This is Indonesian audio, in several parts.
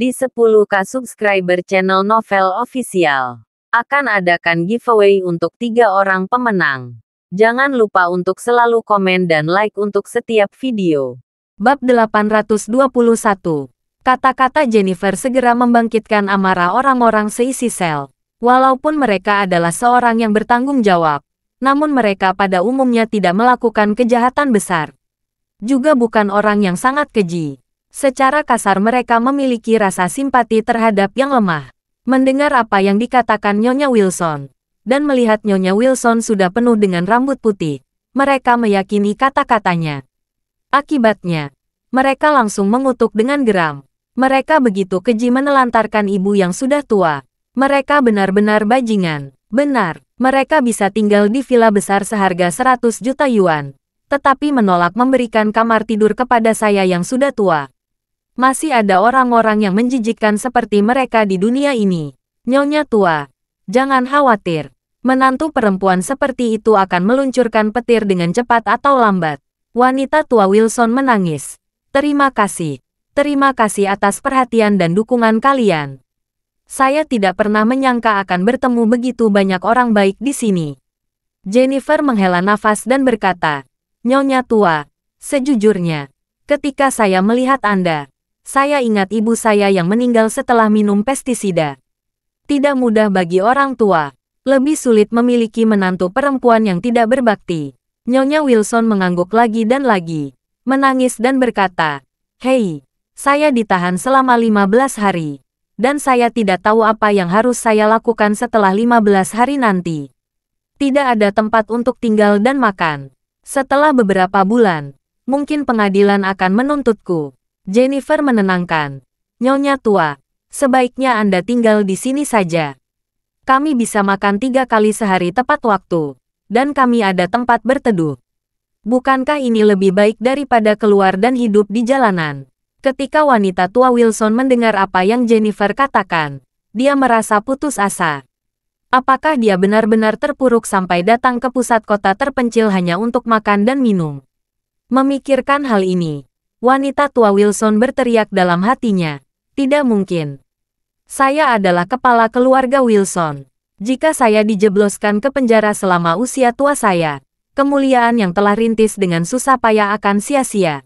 di 10k subscriber channel Novel Official. Akan adakan giveaway untuk tiga orang pemenang. Jangan lupa untuk selalu komen dan like untuk setiap video. Bab 821 Kata-kata Jennifer segera membangkitkan amarah orang-orang seisi sel. Walaupun mereka adalah seorang yang bertanggung jawab, namun mereka pada umumnya tidak melakukan kejahatan besar. Juga bukan orang yang sangat keji. Secara kasar mereka memiliki rasa simpati terhadap yang lemah. Mendengar apa yang dikatakan Nyonya Wilson, dan melihat Nyonya Wilson sudah penuh dengan rambut putih, mereka meyakini kata-katanya. Akibatnya, mereka langsung mengutuk dengan geram. Mereka begitu keji menelantarkan ibu yang sudah tua. Mereka benar-benar bajingan. Benar, mereka bisa tinggal di villa besar seharga 100 juta yuan. Tetapi menolak memberikan kamar tidur kepada saya yang sudah tua masih ada orang-orang yang menjijikkan seperti mereka di dunia ini. Nyonya tua, jangan khawatir. Menantu perempuan seperti itu akan meluncurkan petir dengan cepat atau lambat. Wanita tua Wilson menangis. Terima kasih. Terima kasih atas perhatian dan dukungan kalian. Saya tidak pernah menyangka akan bertemu begitu banyak orang baik di sini. Jennifer menghela nafas dan berkata, Nyonya tua, sejujurnya, ketika saya melihat Anda, saya ingat ibu saya yang meninggal setelah minum pestisida. Tidak mudah bagi orang tua. Lebih sulit memiliki menantu perempuan yang tidak berbakti. Nyonya Wilson mengangguk lagi dan lagi. Menangis dan berkata, Hei, saya ditahan selama 15 hari. Dan saya tidak tahu apa yang harus saya lakukan setelah 15 hari nanti. Tidak ada tempat untuk tinggal dan makan. Setelah beberapa bulan, mungkin pengadilan akan menuntutku. Jennifer menenangkan. Nyonya tua, sebaiknya Anda tinggal di sini saja. Kami bisa makan tiga kali sehari tepat waktu. Dan kami ada tempat berteduh. Bukankah ini lebih baik daripada keluar dan hidup di jalanan? Ketika wanita tua Wilson mendengar apa yang Jennifer katakan, dia merasa putus asa. Apakah dia benar-benar terpuruk sampai datang ke pusat kota terpencil hanya untuk makan dan minum? Memikirkan hal ini, Wanita tua Wilson berteriak dalam hatinya. Tidak mungkin. Saya adalah kepala keluarga Wilson. Jika saya dijebloskan ke penjara selama usia tua saya, kemuliaan yang telah rintis dengan susah payah akan sia-sia.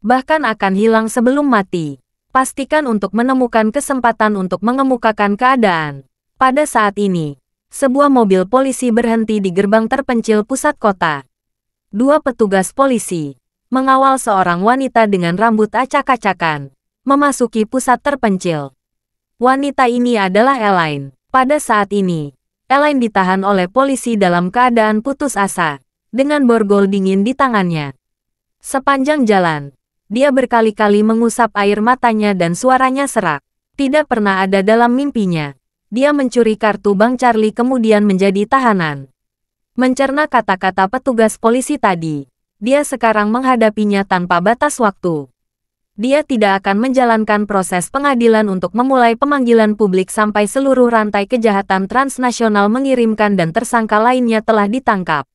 Bahkan akan hilang sebelum mati. Pastikan untuk menemukan kesempatan untuk mengemukakan keadaan. Pada saat ini, sebuah mobil polisi berhenti di gerbang terpencil pusat kota. Dua petugas polisi, mengawal seorang wanita dengan rambut acak-acakan, memasuki pusat terpencil. Wanita ini adalah Elaine. Pada saat ini, Elaine ditahan oleh polisi dalam keadaan putus asa, dengan borgol dingin di tangannya. Sepanjang jalan, dia berkali-kali mengusap air matanya dan suaranya serak. Tidak pernah ada dalam mimpinya. Dia mencuri kartu bank Charlie kemudian menjadi tahanan. Mencerna kata-kata petugas polisi tadi, dia sekarang menghadapinya tanpa batas waktu. Dia tidak akan menjalankan proses pengadilan untuk memulai pemanggilan publik sampai seluruh rantai kejahatan transnasional mengirimkan dan tersangka lainnya telah ditangkap.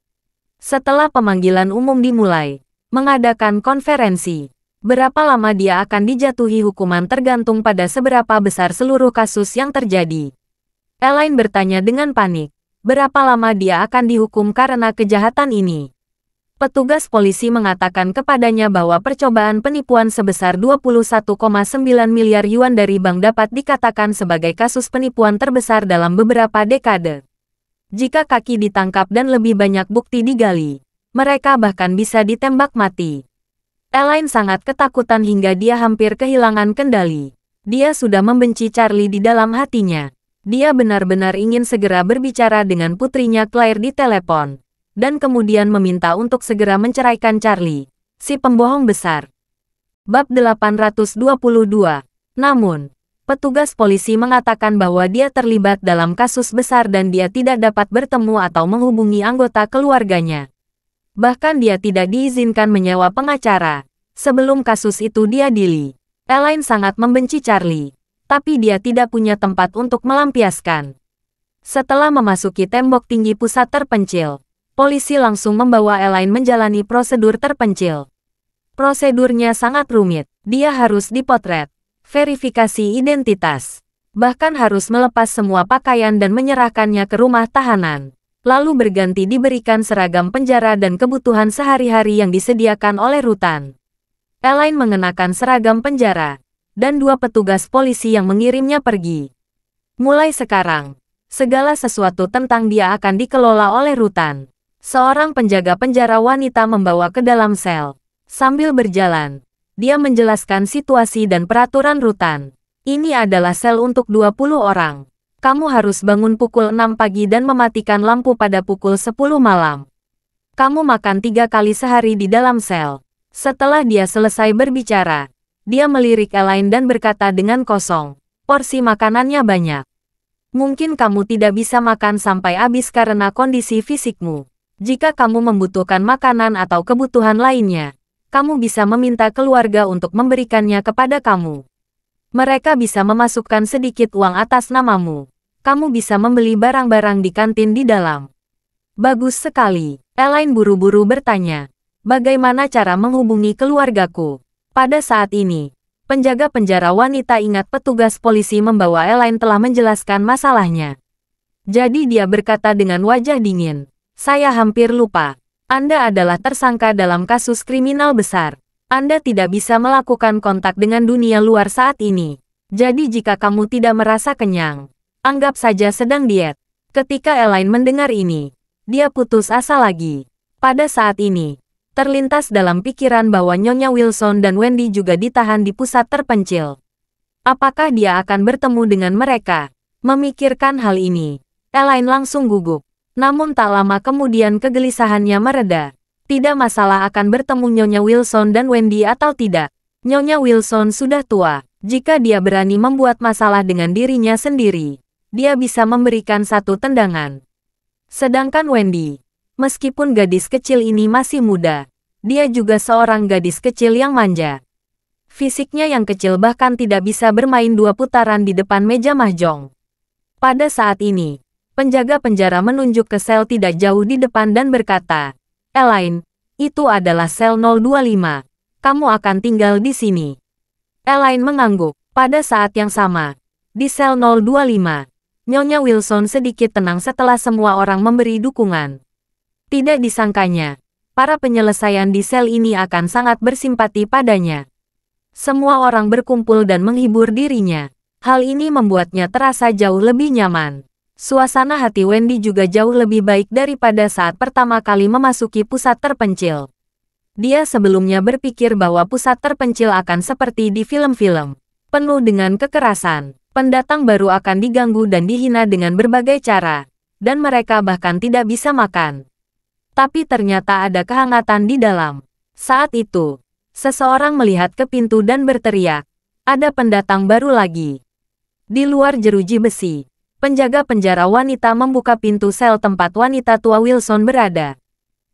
Setelah pemanggilan umum dimulai, mengadakan konferensi. Berapa lama dia akan dijatuhi hukuman tergantung pada seberapa besar seluruh kasus yang terjadi. Elaine bertanya dengan panik, berapa lama dia akan dihukum karena kejahatan ini petugas polisi mengatakan kepadanya bahwa percobaan penipuan sebesar 21,9 miliar yuan dari bank dapat dikatakan sebagai kasus penipuan terbesar dalam beberapa dekade. Jika kaki ditangkap dan lebih banyak bukti digali, mereka bahkan bisa ditembak mati. Elaine sangat ketakutan hingga dia hampir kehilangan kendali. Dia sudah membenci Charlie di dalam hatinya. Dia benar-benar ingin segera berbicara dengan putrinya Claire di telepon dan kemudian meminta untuk segera menceraikan Charlie, si pembohong besar. Bab 822 Namun, petugas polisi mengatakan bahwa dia terlibat dalam kasus besar dan dia tidak dapat bertemu atau menghubungi anggota keluarganya. Bahkan dia tidak diizinkan menyewa pengacara. Sebelum kasus itu diadili. Elaine sangat membenci Charlie. Tapi dia tidak punya tempat untuk melampiaskan. Setelah memasuki tembok tinggi pusat terpencil, polisi langsung membawa Elaine menjalani prosedur terpencil. Prosedurnya sangat rumit. Dia harus dipotret, verifikasi identitas, bahkan harus melepas semua pakaian dan menyerahkannya ke rumah tahanan. Lalu berganti diberikan seragam penjara dan kebutuhan sehari-hari yang disediakan oleh rutan. Elaine mengenakan seragam penjara, dan dua petugas polisi yang mengirimnya pergi. Mulai sekarang, segala sesuatu tentang dia akan dikelola oleh rutan. Seorang penjaga penjara wanita membawa ke dalam sel. Sambil berjalan, dia menjelaskan situasi dan peraturan rutan. Ini adalah sel untuk 20 orang. Kamu harus bangun pukul 6 pagi dan mematikan lampu pada pukul 10 malam. Kamu makan tiga kali sehari di dalam sel. Setelah dia selesai berbicara, dia melirik Elaine dan berkata dengan kosong, porsi makanannya banyak. Mungkin kamu tidak bisa makan sampai habis karena kondisi fisikmu. Jika kamu membutuhkan makanan atau kebutuhan lainnya, kamu bisa meminta keluarga untuk memberikannya kepada kamu. Mereka bisa memasukkan sedikit uang atas namamu. Kamu bisa membeli barang-barang di kantin di dalam. Bagus sekali. Elaine buru-buru bertanya, bagaimana cara menghubungi keluargaku? Pada saat ini, penjaga penjara wanita ingat petugas polisi membawa Elaine telah menjelaskan masalahnya. Jadi dia berkata dengan wajah dingin, saya hampir lupa. Anda adalah tersangka dalam kasus kriminal besar. Anda tidak bisa melakukan kontak dengan dunia luar saat ini. Jadi jika kamu tidak merasa kenyang, anggap saja sedang diet. Ketika Elaine mendengar ini, dia putus asa lagi. Pada saat ini, terlintas dalam pikiran bahwa Nyonya Wilson dan Wendy juga ditahan di pusat terpencil. Apakah dia akan bertemu dengan mereka? Memikirkan hal ini, Elaine langsung gugup. Namun tak lama kemudian kegelisahannya mereda. Tidak masalah akan bertemu Nyonya Wilson dan Wendy atau tidak. Nyonya Wilson sudah tua. Jika dia berani membuat masalah dengan dirinya sendiri, dia bisa memberikan satu tendangan. Sedangkan Wendy, meskipun gadis kecil ini masih muda, dia juga seorang gadis kecil yang manja. Fisiknya yang kecil bahkan tidak bisa bermain dua putaran di depan meja mahjong. Pada saat ini, Penjaga penjara menunjuk ke sel tidak jauh di depan dan berkata, Elaine, itu adalah sel 025. Kamu akan tinggal di sini. Elaine mengangguk. Pada saat yang sama, di sel 025, Nyonya Wilson sedikit tenang setelah semua orang memberi dukungan. Tidak disangkanya, para penyelesaian di sel ini akan sangat bersimpati padanya. Semua orang berkumpul dan menghibur dirinya. Hal ini membuatnya terasa jauh lebih nyaman. Suasana hati Wendy juga jauh lebih baik daripada saat pertama kali memasuki pusat terpencil. Dia sebelumnya berpikir bahwa pusat terpencil akan seperti di film-film. Penuh dengan kekerasan, pendatang baru akan diganggu dan dihina dengan berbagai cara. Dan mereka bahkan tidak bisa makan. Tapi ternyata ada kehangatan di dalam. Saat itu, seseorang melihat ke pintu dan berteriak. Ada pendatang baru lagi. Di luar jeruji besi, Penjaga penjara wanita membuka pintu sel tempat wanita tua Wilson berada.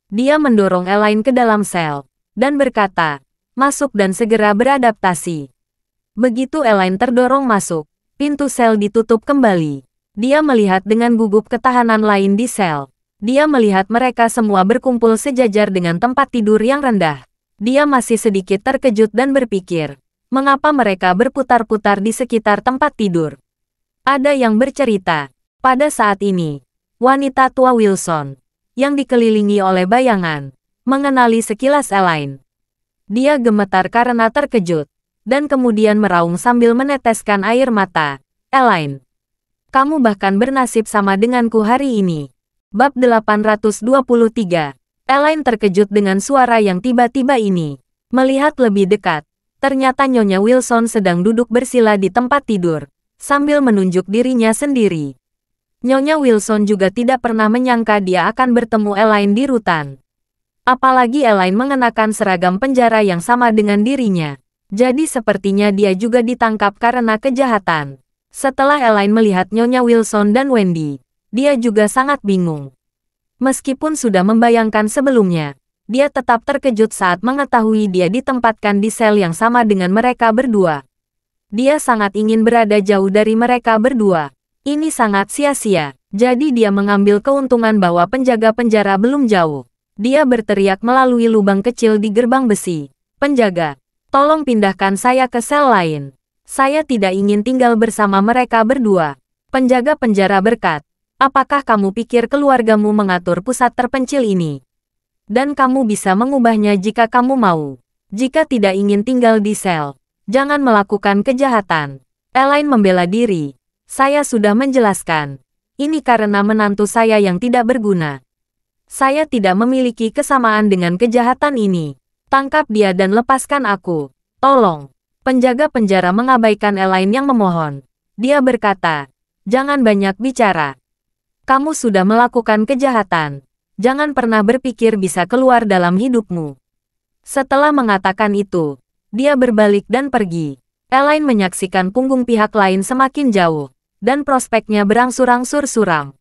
Dia mendorong Elaine ke dalam sel, dan berkata, masuk dan segera beradaptasi. Begitu Elaine terdorong masuk, pintu sel ditutup kembali. Dia melihat dengan gugup ketahanan lain di sel. Dia melihat mereka semua berkumpul sejajar dengan tempat tidur yang rendah. Dia masih sedikit terkejut dan berpikir, mengapa mereka berputar-putar di sekitar tempat tidur. Ada yang bercerita, pada saat ini, wanita tua Wilson, yang dikelilingi oleh bayangan, mengenali sekilas Elaine. Dia gemetar karena terkejut, dan kemudian meraung sambil meneteskan air mata. Elaine, kamu bahkan bernasib sama denganku hari ini. Bab 823, Elaine terkejut dengan suara yang tiba-tiba ini. Melihat lebih dekat, ternyata Nyonya Wilson sedang duduk bersila di tempat tidur sambil menunjuk dirinya sendiri. Nyonya Wilson juga tidak pernah menyangka dia akan bertemu Elaine di rutan. Apalagi Elaine mengenakan seragam penjara yang sama dengan dirinya. Jadi sepertinya dia juga ditangkap karena kejahatan. Setelah Elaine melihat Nyonya Wilson dan Wendy, dia juga sangat bingung. Meskipun sudah membayangkan sebelumnya, dia tetap terkejut saat mengetahui dia ditempatkan di sel yang sama dengan mereka berdua. Dia sangat ingin berada jauh dari mereka berdua. Ini sangat sia-sia, jadi dia mengambil keuntungan bahwa penjaga penjara belum jauh. Dia berteriak melalui lubang kecil di gerbang besi. Penjaga, tolong pindahkan saya ke sel lain. Saya tidak ingin tinggal bersama mereka berdua. Penjaga penjara berkat, apakah kamu pikir keluargamu mengatur pusat terpencil ini? Dan kamu bisa mengubahnya jika kamu mau. Jika tidak ingin tinggal di sel, jangan melakukan kejahatan. Elaine membela diri. Saya sudah menjelaskan. Ini karena menantu saya yang tidak berguna. Saya tidak memiliki kesamaan dengan kejahatan ini. Tangkap dia dan lepaskan aku. Tolong. Penjaga penjara mengabaikan Elaine yang memohon. Dia berkata, jangan banyak bicara. Kamu sudah melakukan kejahatan. Jangan pernah berpikir bisa keluar dalam hidupmu. Setelah mengatakan itu, dia berbalik dan pergi. Elaine menyaksikan punggung pihak lain semakin jauh, dan prospeknya berangsur-angsur suram.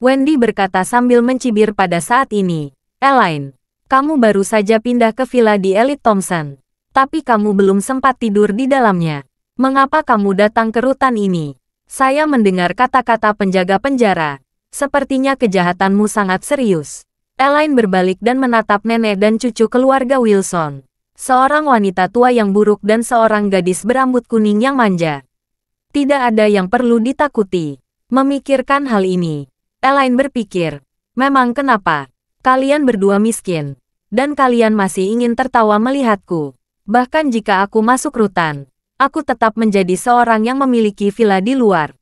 Wendy berkata sambil mencibir pada saat ini, Elaine, kamu baru saja pindah ke villa di Elite Thompson, tapi kamu belum sempat tidur di dalamnya. Mengapa kamu datang ke rutan ini? Saya mendengar kata-kata penjaga penjara. Sepertinya kejahatanmu sangat serius. Elaine berbalik dan menatap nenek dan cucu keluarga Wilson. Seorang wanita tua yang buruk dan seorang gadis berambut kuning yang manja. Tidak ada yang perlu ditakuti. Memikirkan hal ini, Elaine berpikir, memang kenapa? Kalian berdua miskin. Dan kalian masih ingin tertawa melihatku. Bahkan jika aku masuk rutan, aku tetap menjadi seorang yang memiliki villa di luar.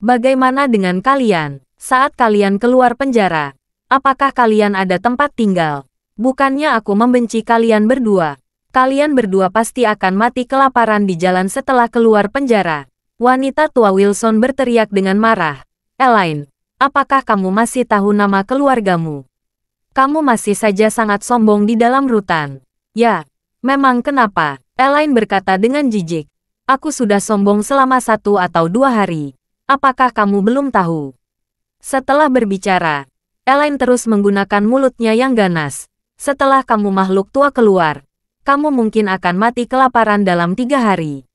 Bagaimana dengan kalian? Saat kalian keluar penjara, apakah kalian ada tempat tinggal? Bukannya aku membenci kalian berdua. Kalian berdua pasti akan mati kelaparan di jalan setelah keluar penjara. Wanita tua Wilson berteriak dengan marah. Elaine, apakah kamu masih tahu nama keluargamu? Kamu masih saja sangat sombong di dalam rutan. Ya, memang kenapa? Elaine berkata dengan jijik. Aku sudah sombong selama satu atau dua hari. Apakah kamu belum tahu? Setelah berbicara, Elaine terus menggunakan mulutnya yang ganas. Setelah kamu makhluk tua keluar, kamu mungkin akan mati kelaparan dalam tiga hari.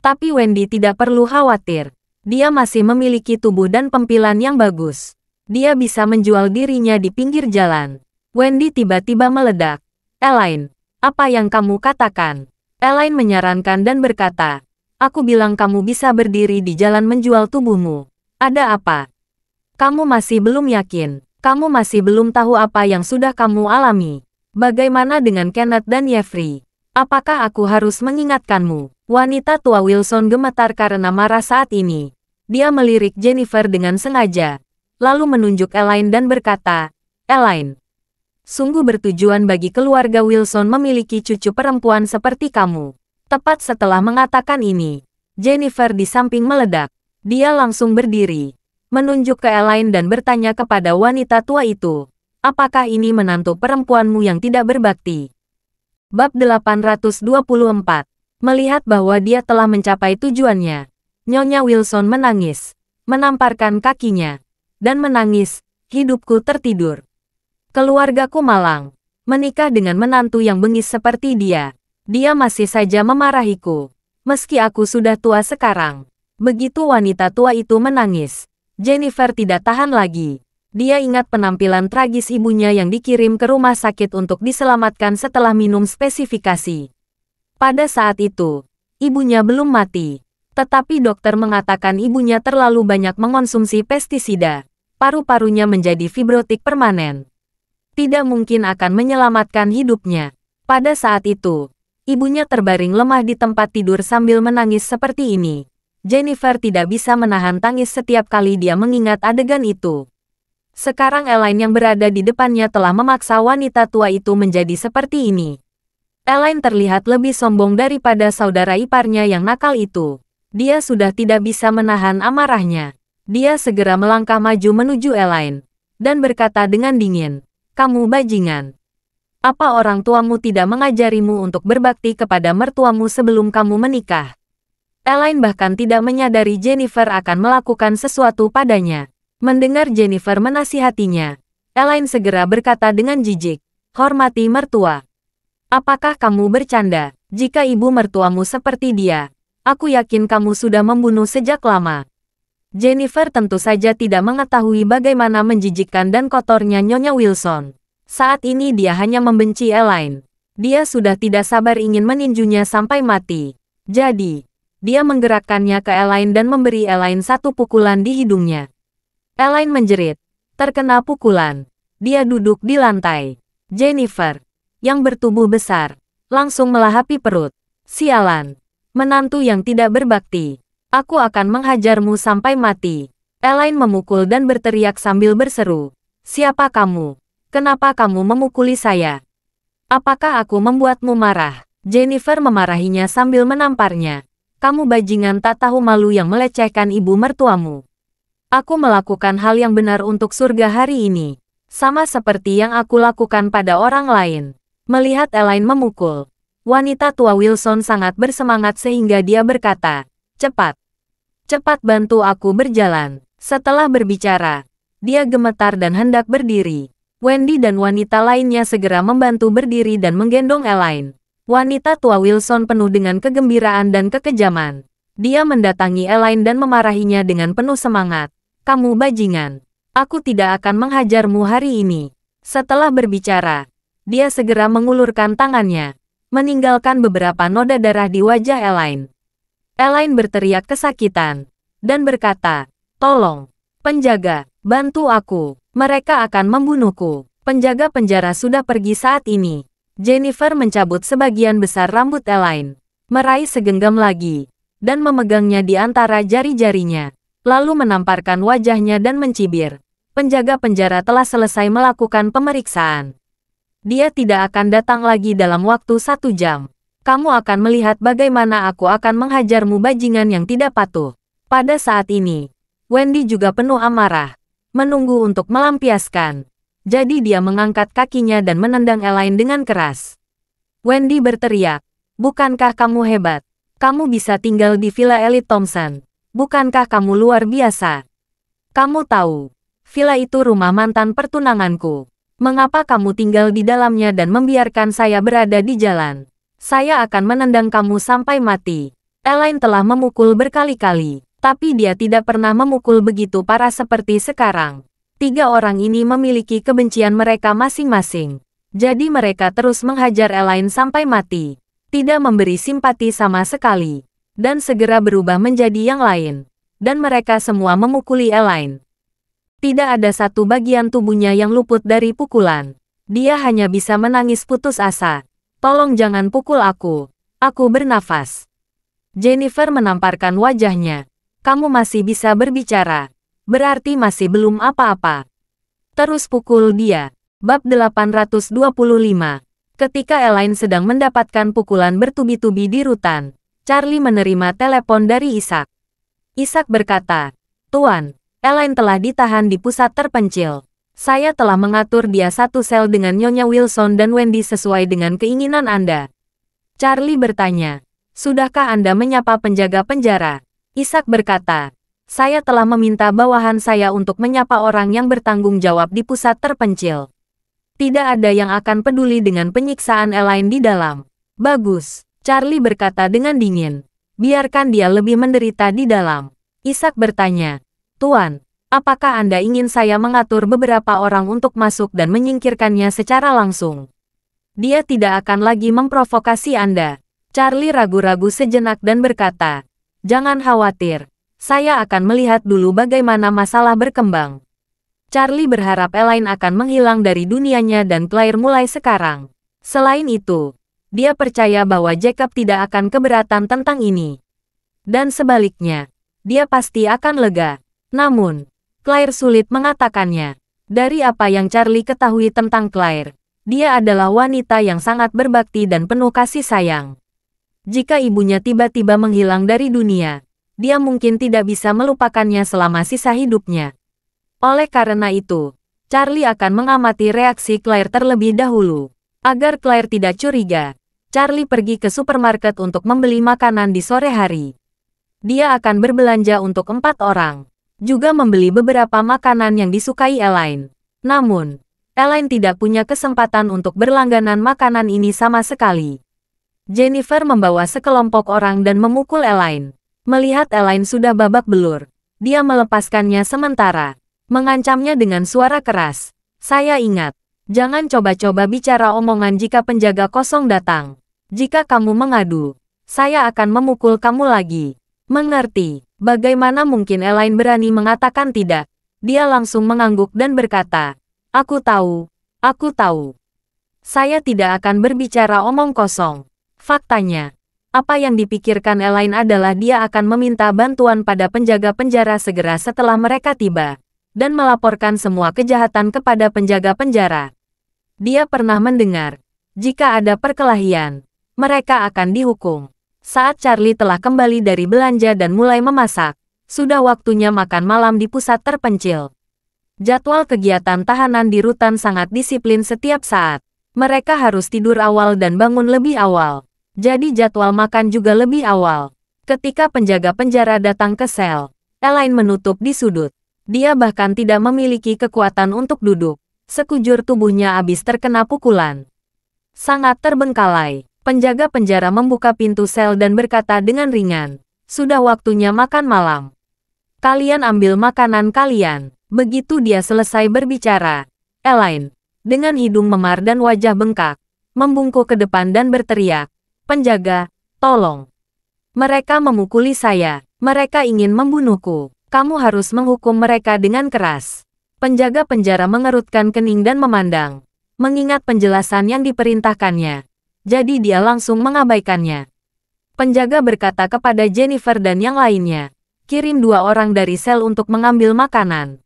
Tapi Wendy tidak perlu khawatir. Dia masih memiliki tubuh dan pempilan yang bagus. Dia bisa menjual dirinya di pinggir jalan. Wendy tiba-tiba meledak. Elaine, apa yang kamu katakan? Elaine menyarankan dan berkata, Aku bilang kamu bisa berdiri di jalan menjual tubuhmu. Ada apa? Kamu masih belum yakin kamu masih belum tahu apa yang sudah kamu alami. Bagaimana dengan Kenneth dan Jeffrey? Apakah aku harus mengingatkanmu? Wanita tua Wilson gemetar karena marah saat ini. Dia melirik Jennifer dengan sengaja, lalu menunjuk Elaine dan berkata, Elaine, sungguh bertujuan bagi keluarga Wilson memiliki cucu perempuan seperti kamu. Tepat setelah mengatakan ini, Jennifer di samping meledak. Dia langsung berdiri, menunjuk ke Elaine dan bertanya kepada wanita tua itu, apakah ini menantu perempuanmu yang tidak berbakti? Bab 824 Melihat bahwa dia telah mencapai tujuannya, Nyonya Wilson menangis, menamparkan kakinya, dan menangis, hidupku tertidur. Keluargaku malang, menikah dengan menantu yang bengis seperti dia. Dia masih saja memarahiku, meski aku sudah tua sekarang. Begitu wanita tua itu menangis, Jennifer tidak tahan lagi. Dia ingat penampilan tragis ibunya yang dikirim ke rumah sakit untuk diselamatkan setelah minum spesifikasi. Pada saat itu, ibunya belum mati. Tetapi dokter mengatakan ibunya terlalu banyak mengonsumsi pestisida. Paru-parunya menjadi fibrotik permanen. Tidak mungkin akan menyelamatkan hidupnya. Pada saat itu, ibunya terbaring lemah di tempat tidur sambil menangis seperti ini. Jennifer tidak bisa menahan tangis setiap kali dia mengingat adegan itu. Sekarang Elaine yang berada di depannya telah memaksa wanita tua itu menjadi seperti ini. Elaine terlihat lebih sombong daripada saudara iparnya yang nakal itu. Dia sudah tidak bisa menahan amarahnya. Dia segera melangkah maju menuju Elaine dan berkata dengan dingin, "Kamu bajingan. Apa orang tuamu tidak mengajarimu untuk berbakti kepada mertuamu sebelum kamu menikah?" Elaine bahkan tidak menyadari Jennifer akan melakukan sesuatu padanya. Mendengar Jennifer menasihatinya, Elaine segera berkata dengan jijik, Hormati mertua. Apakah kamu bercanda? Jika ibu mertuamu seperti dia, aku yakin kamu sudah membunuh sejak lama. Jennifer tentu saja tidak mengetahui bagaimana menjijikkan dan kotornya Nyonya Wilson. Saat ini dia hanya membenci Elaine. Dia sudah tidak sabar ingin meninjunya sampai mati. Jadi, dia menggerakkannya ke Elaine dan memberi Elaine satu pukulan di hidungnya. Elaine menjerit. Terkena pukulan. Dia duduk di lantai. Jennifer, yang bertubuh besar, langsung melahapi perut. Sialan. Menantu yang tidak berbakti. Aku akan menghajarmu sampai mati. Elaine memukul dan berteriak sambil berseru. Siapa kamu? Kenapa kamu memukuli saya? Apakah aku membuatmu marah? Jennifer memarahinya sambil menamparnya kamu bajingan tak tahu malu yang melecehkan ibu mertuamu. Aku melakukan hal yang benar untuk surga hari ini, sama seperti yang aku lakukan pada orang lain. Melihat Elaine memukul, wanita tua Wilson sangat bersemangat sehingga dia berkata, Cepat, cepat bantu aku berjalan. Setelah berbicara, dia gemetar dan hendak berdiri. Wendy dan wanita lainnya segera membantu berdiri dan menggendong Elaine. Wanita tua Wilson penuh dengan kegembiraan dan kekejaman. Dia mendatangi Elaine dan memarahinya dengan penuh semangat. Kamu bajingan. Aku tidak akan menghajarmu hari ini. Setelah berbicara, dia segera mengulurkan tangannya, meninggalkan beberapa noda darah di wajah Elaine. Elaine berteriak kesakitan, dan berkata, Tolong, penjaga, bantu aku, mereka akan membunuhku. Penjaga penjara sudah pergi saat ini. Jennifer mencabut sebagian besar rambut Elaine, meraih segenggam lagi, dan memegangnya di antara jari-jarinya, lalu menamparkan wajahnya dan mencibir. Penjaga penjara telah selesai melakukan pemeriksaan. Dia tidak akan datang lagi dalam waktu satu jam. Kamu akan melihat bagaimana aku akan menghajarmu bajingan yang tidak patuh. Pada saat ini, Wendy juga penuh amarah, menunggu untuk melampiaskan jadi dia mengangkat kakinya dan menendang Elaine dengan keras. Wendy berteriak, Bukankah kamu hebat? Kamu bisa tinggal di Villa Elite Thompson. Bukankah kamu luar biasa? Kamu tahu, villa itu rumah mantan pertunanganku. Mengapa kamu tinggal di dalamnya dan membiarkan saya berada di jalan? Saya akan menendang kamu sampai mati. Elaine telah memukul berkali-kali, tapi dia tidak pernah memukul begitu parah seperti sekarang. Tiga orang ini memiliki kebencian mereka masing-masing. Jadi mereka terus menghajar Elaine sampai mati. Tidak memberi simpati sama sekali. Dan segera berubah menjadi yang lain. Dan mereka semua memukuli Elaine. Tidak ada satu bagian tubuhnya yang luput dari pukulan. Dia hanya bisa menangis putus asa. Tolong jangan pukul aku. Aku bernafas. Jennifer menamparkan wajahnya. Kamu masih bisa berbicara berarti masih belum apa-apa. Terus pukul dia. Bab 825. Ketika Elaine sedang mendapatkan pukulan bertubi-tubi di rutan, Charlie menerima telepon dari Isaac. Isaac berkata, Tuan, Elaine telah ditahan di pusat terpencil. Saya telah mengatur dia satu sel dengan Nyonya Wilson dan Wendy sesuai dengan keinginan Anda. Charlie bertanya, Sudahkah Anda menyapa penjaga penjara? Isaac berkata, saya telah meminta bawahan saya untuk menyapa orang yang bertanggung jawab di pusat terpencil. Tidak ada yang akan peduli dengan penyiksaan Elaine di dalam. Bagus, Charlie berkata dengan dingin. Biarkan dia lebih menderita di dalam. Isaac bertanya, Tuan, apakah Anda ingin saya mengatur beberapa orang untuk masuk dan menyingkirkannya secara langsung? Dia tidak akan lagi memprovokasi Anda. Charlie ragu-ragu sejenak dan berkata, Jangan khawatir, saya akan melihat dulu bagaimana masalah berkembang. Charlie berharap Elaine akan menghilang dari dunianya dan Claire mulai sekarang. Selain itu, dia percaya bahwa Jacob tidak akan keberatan tentang ini. Dan sebaliknya, dia pasti akan lega. Namun, Claire sulit mengatakannya. Dari apa yang Charlie ketahui tentang Claire, dia adalah wanita yang sangat berbakti dan penuh kasih sayang. Jika ibunya tiba-tiba menghilang dari dunia, dia mungkin tidak bisa melupakannya selama sisa hidupnya. Oleh karena itu, Charlie akan mengamati reaksi Claire terlebih dahulu. Agar Claire tidak curiga, Charlie pergi ke supermarket untuk membeli makanan di sore hari. Dia akan berbelanja untuk empat orang, juga membeli beberapa makanan yang disukai Elaine. Namun, Elaine tidak punya kesempatan untuk berlangganan makanan ini sama sekali. Jennifer membawa sekelompok orang dan memukul Elaine. Melihat Elaine sudah babak belur, dia melepaskannya sementara. Mengancamnya dengan suara keras. Saya ingat, jangan coba-coba bicara omongan jika penjaga kosong datang. Jika kamu mengadu, saya akan memukul kamu lagi. Mengerti, bagaimana mungkin Elaine berani mengatakan tidak? Dia langsung mengangguk dan berkata, Aku tahu, aku tahu. Saya tidak akan berbicara omong kosong. Faktanya, apa yang dipikirkan Elaine adalah dia akan meminta bantuan pada penjaga penjara segera setelah mereka tiba, dan melaporkan semua kejahatan kepada penjaga penjara. Dia pernah mendengar, jika ada perkelahian, mereka akan dihukum. Saat Charlie telah kembali dari belanja dan mulai memasak, sudah waktunya makan malam di pusat terpencil. Jadwal kegiatan tahanan di rutan sangat disiplin setiap saat. Mereka harus tidur awal dan bangun lebih awal. Jadi jadwal makan juga lebih awal. Ketika penjaga penjara datang ke sel, Elaine menutup di sudut. Dia bahkan tidak memiliki kekuatan untuk duduk. Sekujur tubuhnya habis terkena pukulan. Sangat terbengkalai, penjaga penjara membuka pintu sel dan berkata dengan ringan, Sudah waktunya makan malam. Kalian ambil makanan kalian. Begitu dia selesai berbicara, Elaine, dengan hidung memar dan wajah bengkak, membungkuk ke depan dan berteriak, Penjaga, tolong. Mereka memukuli saya. Mereka ingin membunuhku. Kamu harus menghukum mereka dengan keras. Penjaga penjara mengerutkan kening dan memandang. Mengingat penjelasan yang diperintahkannya. Jadi dia langsung mengabaikannya. Penjaga berkata kepada Jennifer dan yang lainnya. Kirim dua orang dari sel untuk mengambil makanan.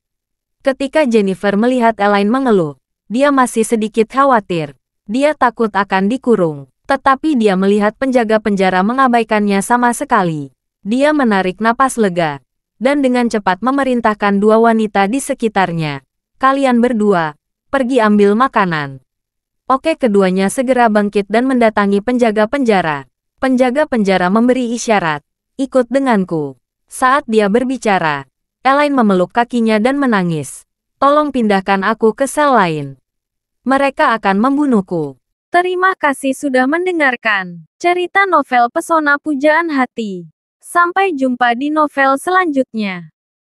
Ketika Jennifer melihat Elaine mengeluh, dia masih sedikit khawatir. Dia takut akan dikurung. Tetapi dia melihat penjaga penjara mengabaikannya sama sekali. Dia menarik napas lega. Dan dengan cepat memerintahkan dua wanita di sekitarnya. Kalian berdua, pergi ambil makanan. Oke keduanya segera bangkit dan mendatangi penjaga penjara. Penjaga penjara memberi isyarat. Ikut denganku. Saat dia berbicara, Elaine memeluk kakinya dan menangis. Tolong pindahkan aku ke sel lain. Mereka akan membunuhku. Terima kasih sudah mendengarkan cerita novel Pesona Pujaan Hati. Sampai jumpa di novel selanjutnya.